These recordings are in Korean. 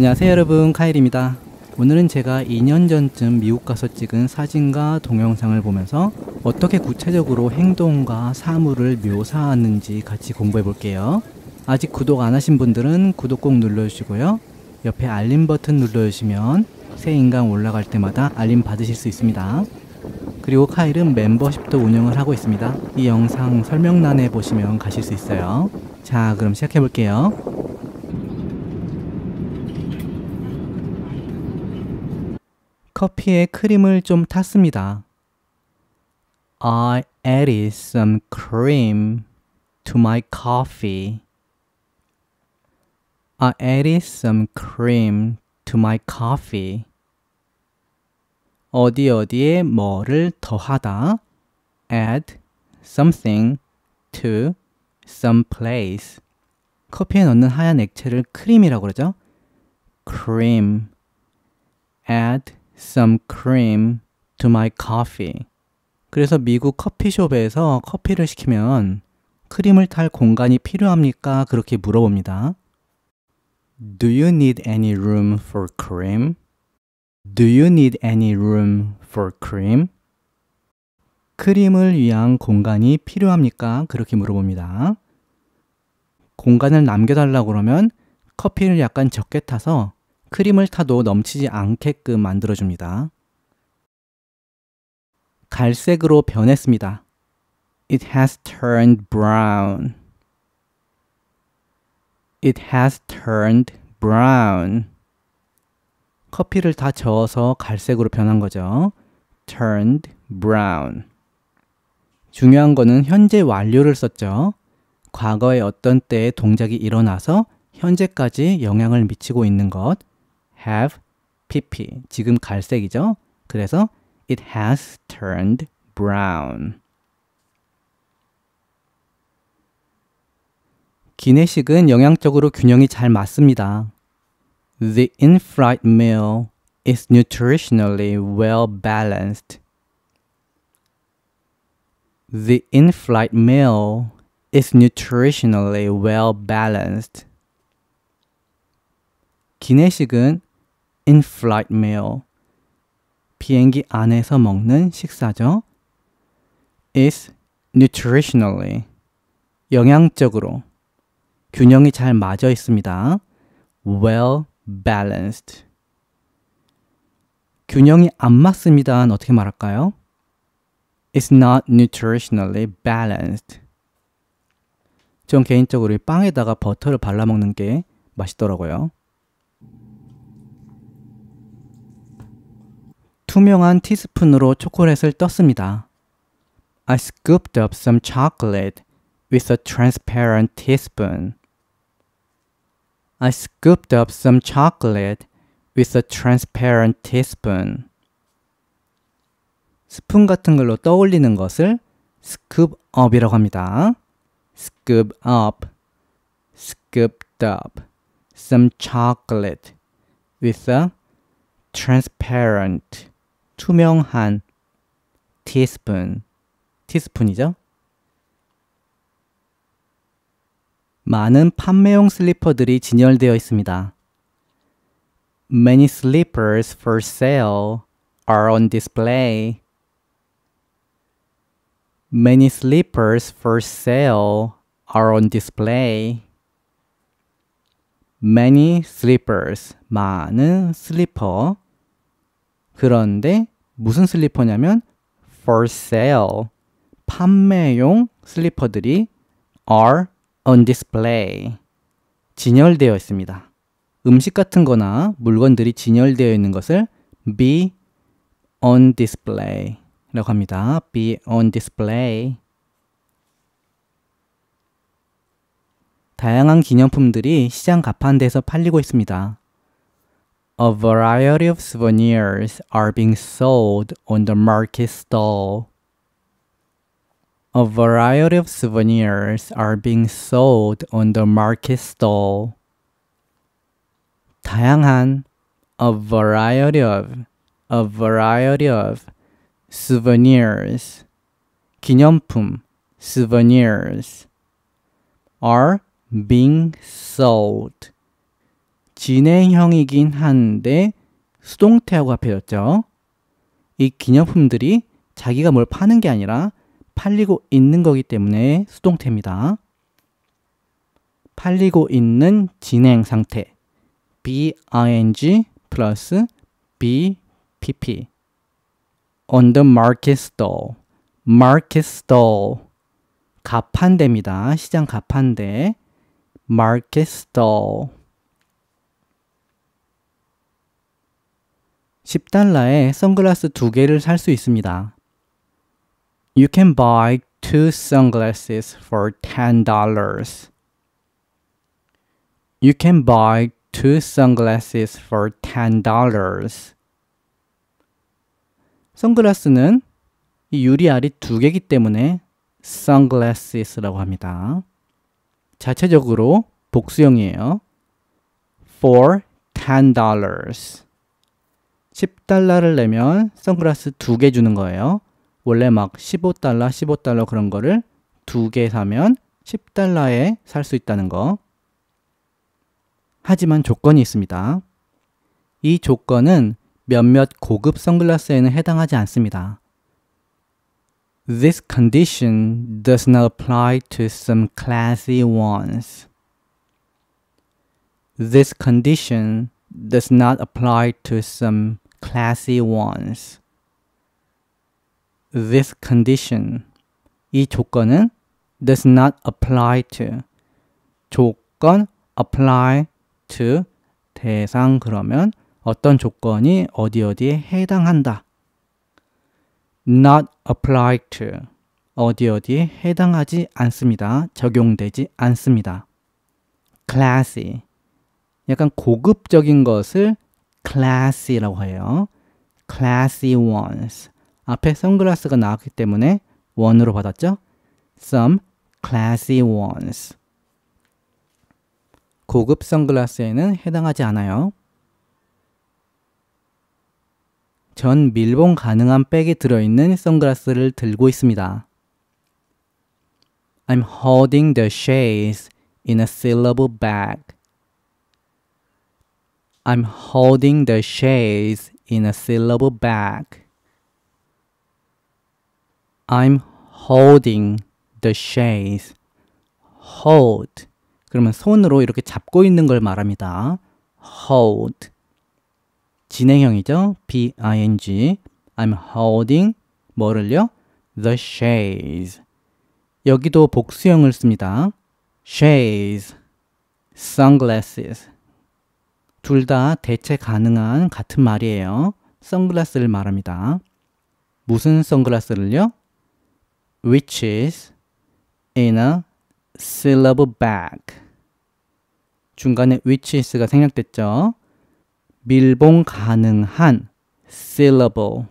안녕하세요 여러분 카일입니다 오늘은 제가 2년 전쯤 미국 가서 찍은 사진과 동영상을 보면서 어떻게 구체적으로 행동과 사물을 묘사하는지 같이 공부해 볼게요 아직 구독 안 하신 분들은 구독 꼭 눌러주시고요 옆에 알림 버튼 눌러주시면 새인간 올라갈 때마다 알림 받으실 수 있습니다 그리고 카일은 멤버십도 운영을 하고 있습니다 이 영상 설명란에 보시면 가실 수 있어요 자 그럼 시작해 볼게요 커피에 크림을 좀 탔습니다. I added some cream to my coffee. I added some cream to my coffee. 어디 어디에 뭐를 더하다 add something to some place 커피에 넣는 하얀 액체를 크림이라고 그러죠. cream add some cream to my coffee. 그래서 미국 커피숍에서 커피를 시키면 크림을 탈 공간이 필요합니까? 그렇게 물어봅니다. Do you need any room for cream? Do you need any room for cream? 크림을 위한 공간이 필요합니까? 그렇게 물어봅니다. 공간을 남겨달라고 그러면 커피를 약간 적게 타서 크림을 타도 넘치지 않게끔 만들어줍니다. 갈색으로 변했습니다. It has turned brown. It has turned brown. 커피를 다 저어서 갈색으로 변한 거죠. turned brown. 중요한 거는 현재 완료를 썼죠. 과거의 어떤 때에 동작이 일어나서 현재까지 영향을 미치고 있는 것. have pp. 지금 갈색이죠? 그래서 it has turned brown. 기내식은 영양적으로 균형이 잘 맞습니다. The in-fried meal is nutritionally well balanced. The in-flight meal is nutritionally well balanced. 기내식은 in-flight meal, 비행기 안에서 먹는 식사죠. is nutritionally, 영양적으로 균형이 잘 맞아 있습니다. well balanced. 균형이 안 맞습니다. 어떻게 말할까요? It's not nutritionally balanced. 전 개인적으로 빵에다가 버터를 발라 먹는 게 맛있더라고요. 투명한 티스푼으로 초콜릿을 떴습니다. I scooped up some chocolate with a transparent teaspoon. I scooped up some chocolate with a transparent teaspoon. 스푼 같은 걸로 떠올리는 것을 scoop up이라고 합니다. scoop up, scooped up, some chocolate with a transparent 투명한 티스푼, 티스푼이죠? 많은 판매용 슬리퍼들이 진열되어 있습니다. Many slippers for sale are on display. Many slippers for sale are on display. Many slippers, 많은 슬리퍼, 그런데 무슨 슬리퍼냐면 for sale 판매용 슬리퍼들이 are on display 진열되어 있습니다. 음식 같은 거나 물건들이 진열되어 있는 것을 be on display 라고 합니다. be on display 다양한 기념품들이 시장 가판대에서 팔리고 있습니다. A variety of souvenirs are being sold on the market stall. A variety of souvenirs are being sold on the market stall. 다양한 a variety of a variety of souvenirs 기념품 souvenirs are being sold 진행형이긴 한데 수동태하고 합해졌죠. 이 기념품들이 자기가 뭘 파는 게 아니라 팔리고 있는 거기 때문에 수동태입니다. 팔리고 있는 진행 상태 bing plus bpp on the market stall market stall 가판대입니다. 시장 가판대 market stall 10달러에 선글라스 두 개를 살 수 있습니다. You can buy two sunglasses for $10. You can buy two sunglasses for $10. 선글라스는 이 유리알이 두 개이기 때문에 sunglasses라고 합니다. 자체적으로 복수형이에요. for $10. 10달러를 내면 선글라스 두 개 주는 거예요. 원래 막 15달러, 15달러 그런 거를 두 개 사면 10달러에 살 수 있다는 거. 하지만 조건이 있습니다. 이 조건은 몇몇 고급 선글라스에는 해당하지 않습니다. This condition does not apply to some classy ones. This condition does not apply to some classy ones. This condition, 이 조건은 does not apply to 조건 apply to 대상 그러면 어떤 조건이 어디 어디에 해당한다. not apply to 어디 어디에 해당하지 않습니다. 적용되지 않습니다. classy 약간 고급적인 것을 classy라고 해요. classy ones. 앞에 선글라스가 나왔기 때문에 원으로 받았죠. some classy ones. 고급 선글라스에는 해당하지 않아요. 전 밀봉 가능한 백이 들어있는 선글라스를 들고 있습니다. I'm holding the shades in a syllable bag. I'm holding the shades in a syllable bag. I'm holding the shades. hold. 그러면 손으로 이렇게 잡고 있는 걸 말합니다. hold. 진행형이죠. B-I-N-G. I'm holding 뭐를요? The shades. 여기도 복수형을 씁니다. shades, sunglasses. 둘다 대체 가능한 같은 말이에요. 선글라스를 말합니다. 무슨 선글라스를요? Which is in a syllable bag. 중간에 which is가 생략됐죠. 밀봉 가능한 syllable.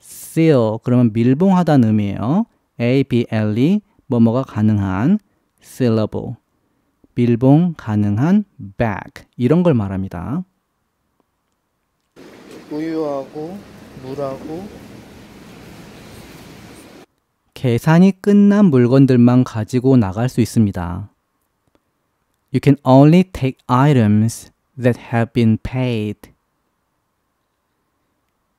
seal 그러면 밀봉하다는 의미예요. a, b, l, e 뭐뭐가 가능한 syllable. 밀봉 가능한 bag 이런 걸 말합니다. 우유하고 물하고 계산이 끝난 물건들만 가지고 나갈 수 있습니다. You can only take items that have been paid.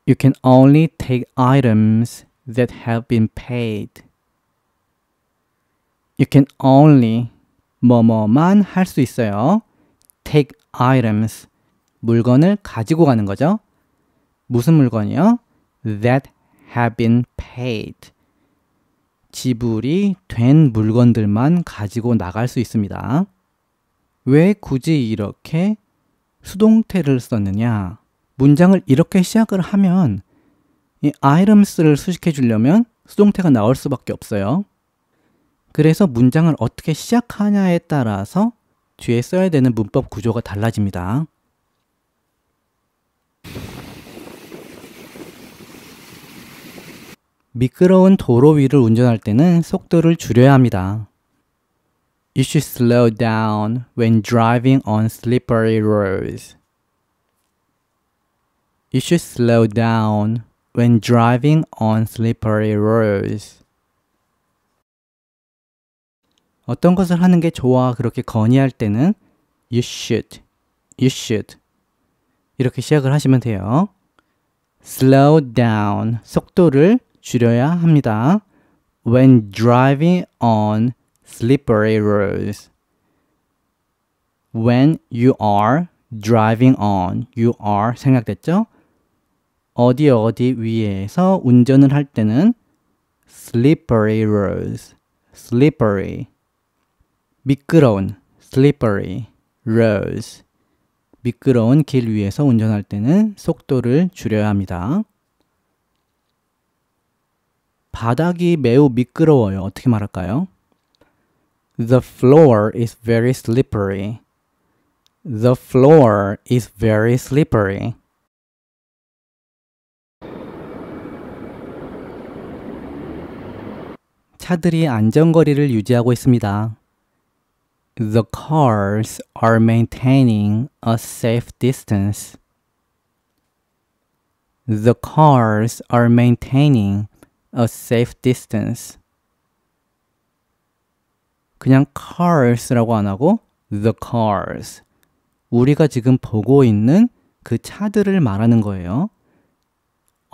You can only take items that have been paid. You can only 뭐뭐만 할 수 있어요. take items. 물건을 가지고 가는 거죠. 무슨 물건이요? that have been paid. 지불이 된 물건들만 가지고 나갈 수 있습니다. 왜 굳이 이렇게 수동태를 썼느냐? 문장을 이렇게 시작을 하면 이 items를 수식해 주려면 수동태가 나올 수밖에 없어요. 그래서 문장을 어떻게 시작하냐에 따라서 뒤에 써야 되는 문법 구조가 달라집니다. 미끄러운 도로 위를 운전할 때는 속도를 줄여야 합니다. You should slow down when driving on slippery roads. You should slow down when driving on slippery roads. 어떤 것을 하는 게 좋아 그렇게 건의할 때는 you should, you should 이렇게 시작을 하시면 돼요. slow down, 속도를 줄여야 합니다. when driving on slippery roads. when you are driving on, you are 생각됐죠? 어디 어디 위에서 운전을 할 때는 slippery roads, slippery 미끄러운 slippery roads 미끄러운 길 위에서 운전할 때는 속도를 줄여야 합니다. 바닥이 매우 미끄러워요. 어떻게 말할까요? The floor is very slippery. The floor is very slippery. 차들이 안전거리를 유지하고 있습니다. The cars are maintaining a safe distance. The cars are maintaining a safe distance. 그냥 cars라고 안 하고 the cars. 우리가 지금 보고 있는 그 차들을 말하는 거예요.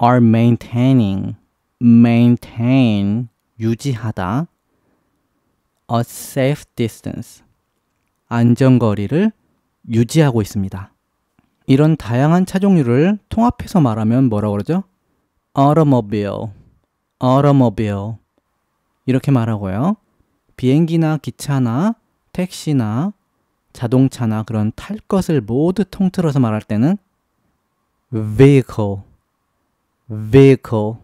are maintaining, maintain, 유지하다. a safe distance. 안전거리를 유지하고 있습니다. 이런 다양한 차종류를 통합해서 말하면 뭐라고 그러죠? automobile, automobile 이렇게 말하고요. 비행기나 기차나 택시나 자동차나 그런 탈 것을 모두 통틀어서 말할 때는 vehicle, vehicle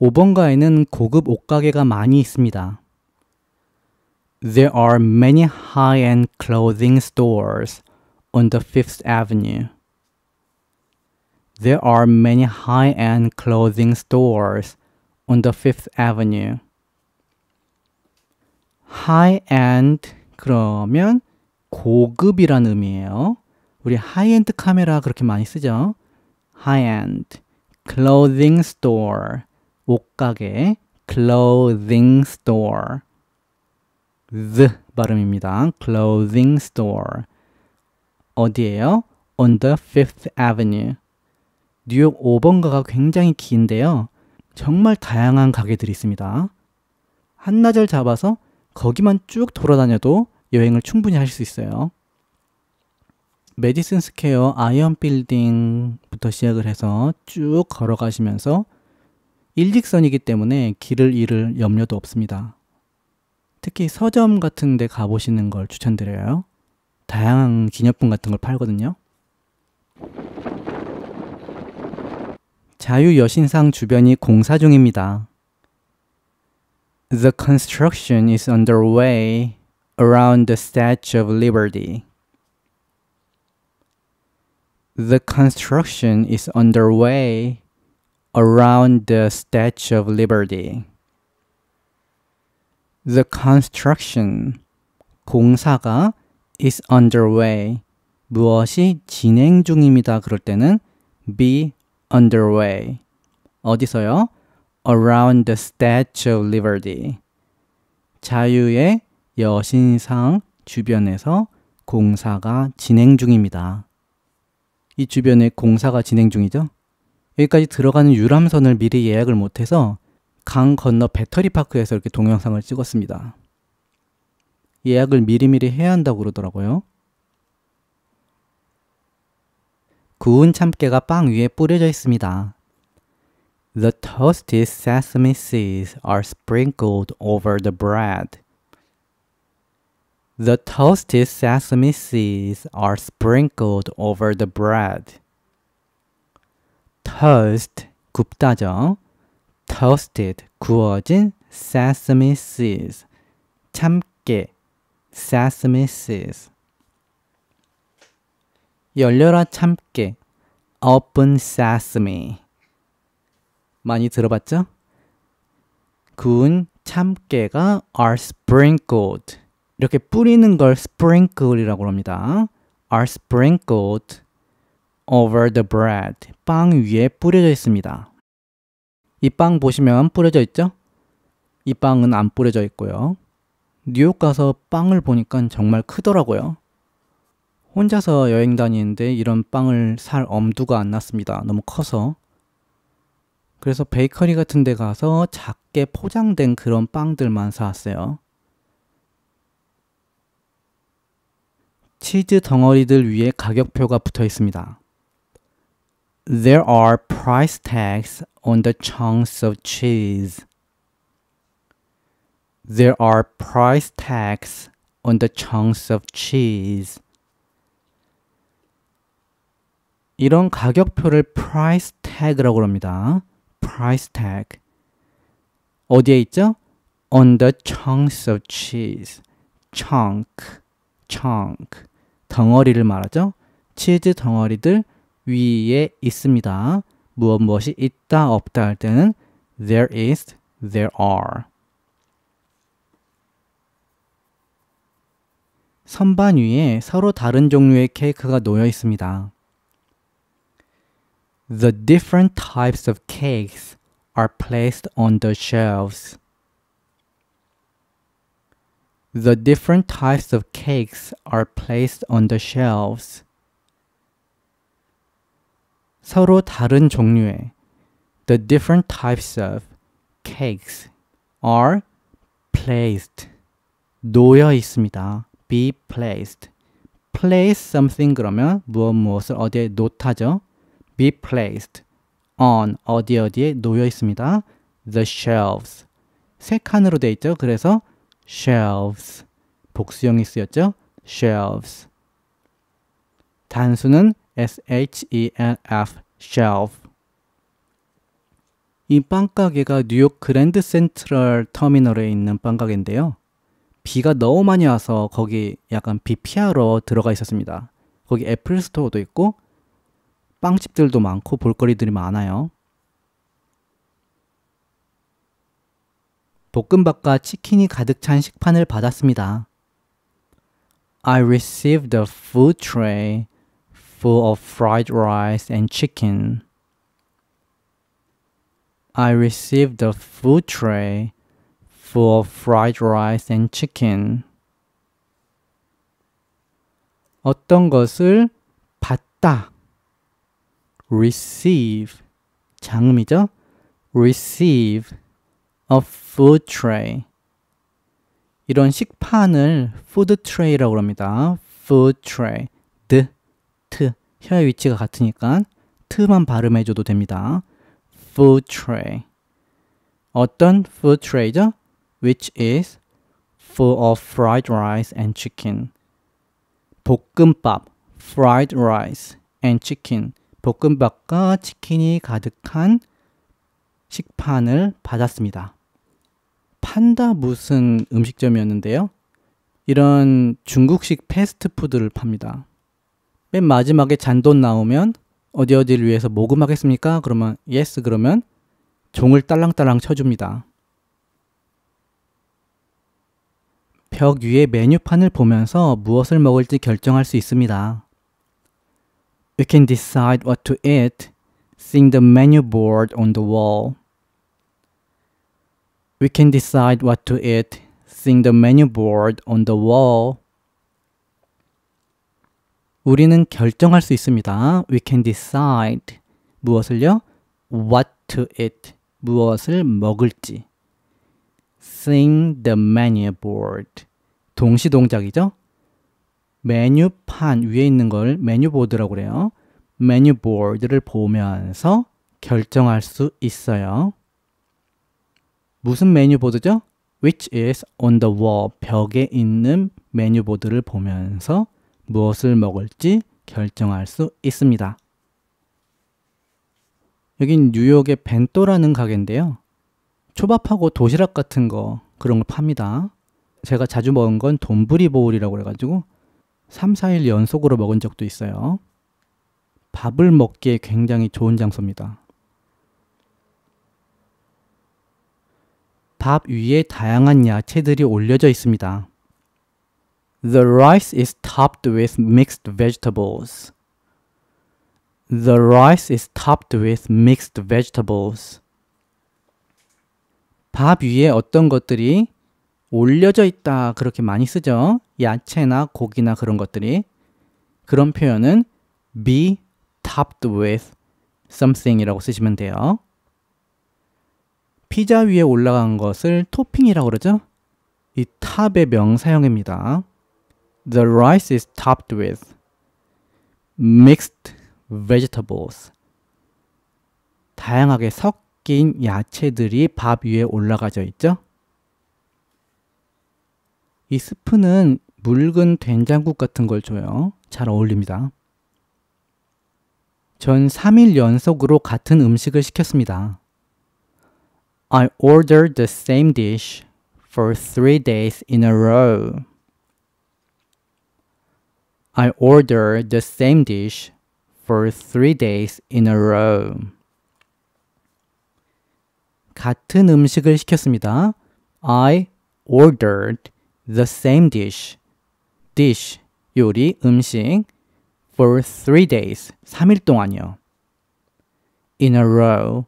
5번가에는 고급 옷가게가 많이 있습니다. There are many high-end clothing stores on the Fifth Avenue. There are many high-end clothing stores on the Fifth Avenue. High-end 그러면 고급이란 의미예요. 우리 high-end 카메라 그렇게 많이 쓰죠. High-end clothing store 옷가게 clothing store t 발음입니다. clothing store 어디예요? on the Fifth Avenue 뉴욕 5번가가 굉장히 긴데요. 정말 다양한 가게들이 있습니다. 한나절 잡아서 거기만 쭉 돌아다녀도 여행을 충분히 하실 수 있어요. 메디슨 스퀘어 아이언 빌딩부터 시작을 해서 쭉 걸어가시면서 일직선이기 때문에 길을 잃을 염려도 없습니다. 특히 서점 같은 데 가보시는 걸 추천드려요. 다양한 기념품 같은 걸 팔거든요. 자유여신상 주변이 공사 중입니다. The construction is underway around the Statue of Liberty. The construction is underway around the Statue of Liberty. The construction 공사가 is underway. 무엇이 진행 중입니다. 그럴 때는 be underway. 어디서요? Around the Statue of Liberty. 자유의 여신상 주변에서 공사가 진행 중입니다. 이 주변에 공사가 진행 중이죠? 여기까지 들어가는 유람선을 미리 예약을 못해서 강 건너 배터리파크에서 이렇게 동영상을 찍었습니다. 예약을 미리미리 해야 한다고 그러더라고요. 구운 참깨가 빵 위에 뿌려져 있습니다. The toasted sesame seeds are sprinkled over the bread. The toasted sesame seeds are sprinkled over the bread. toast 굽다죠. toasted 구워진 sesame seeds 참깨 sesame seeds 열려라 참깨 open sesame 많이 들어봤죠? 구운 참깨가 are sprinkled 이렇게 뿌리는 걸 sprinkle이라고 합니다. are sprinkled over the bread. 빵 위에 뿌려져 있습니다. 이 빵 보시면 뿌려져 있죠? 이 빵은 안 뿌려져 있고요. 뉴욕 가서 빵을 보니까 정말 크더라고요. 혼자서 여행 다니는데 이런 빵을 살 엄두가 안 났습니다. 너무 커서. 그래서 베이커리 같은 데 가서 작게 포장된 그런 빵들만 사왔어요. 치즈 덩어리들 위에 가격표가 붙어 있습니다. There are price tags on the chunks of cheese. There are price tags on the chunks of cheese. 이런 가격표를 price tag라고 합니다. price tag. 어디에 있죠? on the chunks of cheese. chunk, chunk. 덩어리를 말하죠. 치즈 덩어리들 위에 있습니다. 무엇 무엇이 있다 없다 할 때는 there is, there are. 선반 위에 서로 다른 종류의 케이크가 놓여 있습니다. The different types of cakes are placed on the shelves. The different types of cakes are placed on the shelves. 서로 다른 종류의 the different types of cakes are placed 놓여 있습니다. be placed place something 그러면 무엇 무엇을 어디에 놓다죠? be placed on 어디 어디에 놓여 있습니다. the shelves 세 칸으로 돼 있죠. 그래서 shelves 복수형이 쓰였죠. shelves 단수는 S-H-E-L-F, shelf. 이 빵가게가 뉴욕 그랜드 센트럴 터미널에 있는 빵가게인데요. 비가 너무 많이 와서 거기 약간 비 피하러 들어가 있었습니다. 거기 애플 스토어도 있고 빵집들도 많고 볼거리들이 많아요. 볶음밥과 치킨이 가득 찬 식판을 받았습니다. I received a food tray full of fried rice and chicken. I received a food tray full of fried rice and chicken. 어떤 것을 받다 receive 장음이죠? receive a food tray 이런 식판을 food tray라고 합니다. food tray 드 혀의 위치가 같으니까 트만 발음해줘도 됩니다. food tray. 어떤 food tray죠? which is full of fried rice and chicken. 볶음밥, fried rice and chicken. 볶음밥과 치킨이 가득한 식판을 받았습니다. 판다 무슨 음식점이었는데요. 이런 중국식 패스트푸드를 팝니다. 맨 마지막에 잔돈 나오면 어디 어디를 위해서 모금하겠습니까? 그러면 yes 그러면 종을 딸랑딸랑 쳐줍니다. 벽 위에 메뉴판을 보면서 무엇을 먹을지 결정할 수 있습니다. We can decide what to eat seeing the menu board on the wall. We can decide what to eat seeing the menu board on the wall. 우리는 결정할 수 있습니다. We can decide. 무엇을요? What to eat. 무엇을 먹을지. Sing the menu board. 동시 동작이죠? 메뉴판 위에 있는 걸 메뉴 보드라고 그래요. 메뉴 보드를 보면서 결정할 수 있어요. 무슨 메뉴 보드죠? Which is on the wall 벽에 있는 메뉴 보드를 보면서 무엇을 먹을지 결정할 수 있습니다. 여긴 뉴욕의 벤또라는 가게인데요. 초밥하고 도시락 같은 거 그런 걸 팝니다. 제가 자주 먹은 건 돈부리 보울이라고 해가지고 3, 4일 연속으로 먹은 적도 있어요. 밥을 먹기에 굉장히 좋은 장소입니다. 밥 위에 다양한 야채들이 올려져 있습니다. The rice is topped with mixed vegetables. The rice is topped with mixed vegetables. 밥 위에 어떤 것들이 올려져 있다 그렇게 많이 쓰죠. 야채나 고기나 그런 것들이. 그런 표현은 be topped with something이라고 쓰시면 돼요. 피자 위에 올라간 것을 토핑이라고 그러죠. 이 탑의 명사형입니다. The rice is topped with mixed vegetables. 다양하게 섞인 야채들이 밥 위에 올라가져 있죠. 이 스프는 묽은 된장국 같은 걸 줘요. 잘 어울립니다. 전 3일 연속으로 같은 음식을 시켰습니다. I ordered the same dish for three days in a row. I ordered the same dish for three days in a row. 같은 음식을 시켰습니다. I ordered the same dish. dish, 요리, 음식 for three days, 3일 동안요. in a row.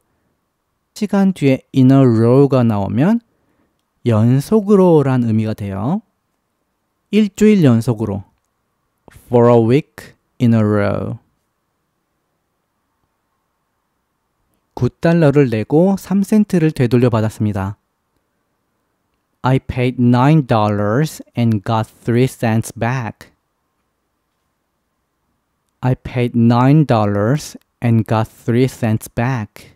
시간 뒤에 in a row가 나오면 연속으로란 의미가 돼요. 일주일 연속으로 for a week in a row. 9달러를 내고 3센트를 되돌려 받았습니다. I paid $9 and got 3 cents back. I paid $9 and got 3 cents back.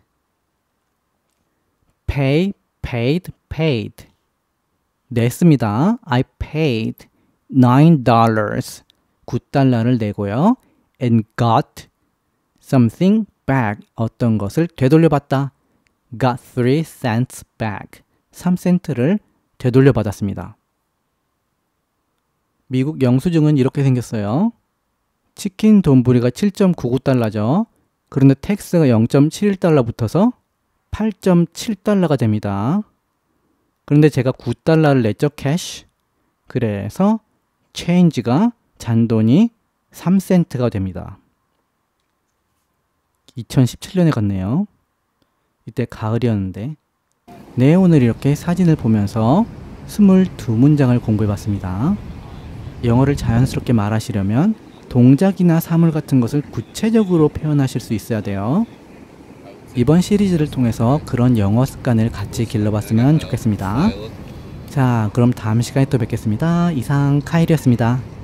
pay, paid, paid. 냈습니다. I paid $9 9달러를 내고요. and got something back. 어떤 것을 되돌려받다. got 3 cents back. 3센트를 되돌려받았습니다. 미국 영수증은 이렇게 생겼어요. 치킨 돈부리가 7.99달러죠. 그런데 텍스가 0.71달러 붙어서 8.7달러가 됩니다. 그런데 제가 9달러를 냈죠, 캐시. 그래서 체인지가 잔돈이 3센트가 됩니다. 2017년에 갔네요. 이때 가을이었는데 네 오늘 이렇게 사진을 보면서 22문장을 공부해봤습니다. 영어를 자연스럽게 말하시려면 동작이나 사물 같은 것을 구체적으로 표현하실 수 있어야 돼요. 이번 시리즈를 통해서 그런 영어 습관을 같이 길러봤으면 좋겠습니다. 자 그럼 다음 시간에 또 뵙겠습니다. 이상 카일이었습니다.